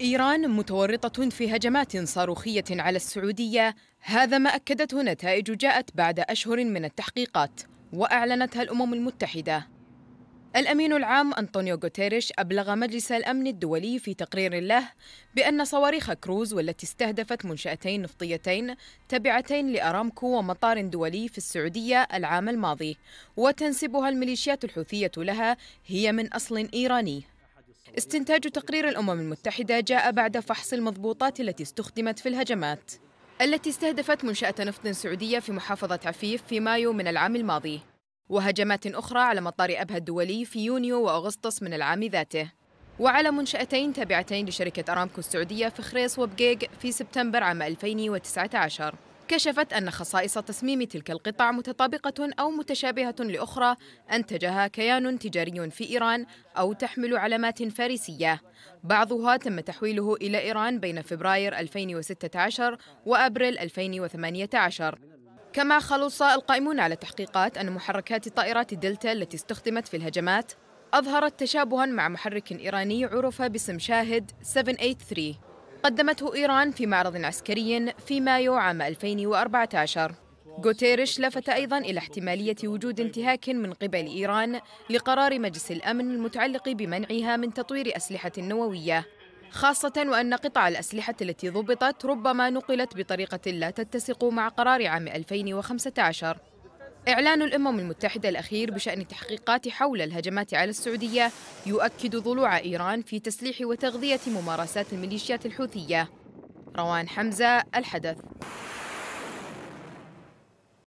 إيران متورطة في هجمات صاروخية على السعودية هذا ما أكدته نتائج جاءت بعد أشهر من التحقيقات وأعلنتها الأمم المتحدة الأمين العام أنطونيو غوتيريش أبلغ مجلس الأمن الدولي في تقرير له بأن صواريخ كروز والتي استهدفت منشأتين نفطيتين تابعتين لأرامكو ومطار دولي في السعودية العام الماضي وتنسبها الميليشيات الحوثية لها هي من أصل إيراني استنتاج تقرير الأمم المتحدة جاء بعد فحص المضبوطات التي استخدمت في الهجمات التي استهدفت منشأة نفط سعودية في محافظة عفيف في مايو من العام الماضي وهجمات أخرى على مطار أبها الدولي في يونيو وأغسطس من العام ذاته وعلى منشأتين تابعتين لشركة أرامكو السعودية في خريص وبقيق في سبتمبر عام 2019 كشفت أن خصائص تصميم تلك القطع متطابقة أو متشابهة لأخرى أنتجها كيان تجاري في إيران أو تحمل علامات فارسية بعضها تم تحويله إلى إيران بين فبراير 2016 وأبريل 2018 كما خلص القائمون على التحقيقات أن محركات طائرات دلتا التي استخدمت في الهجمات أظهرت تشابها مع محرك إيراني عرف باسم شاهد 783 قدمته إيران في معرض عسكري في مايو عام 2014 غوتيريش لفت أيضا إلى احتمالية وجود انتهاك من قبل إيران لقرار مجلس الأمن المتعلق بمنعها من تطوير أسلحة نووية خاصة وأن قطع الأسلحة التي ضبطت ربما نقلت بطريقة لا تتسق مع قرار عام 2015 إعلان الأمم المتحدة الأخير بشأن التحقيقات حول الهجمات على السعودية يؤكد ضلوع إيران في تسليح وتغذية ممارسات الميليشيات الحوثية روان حمزة الحدث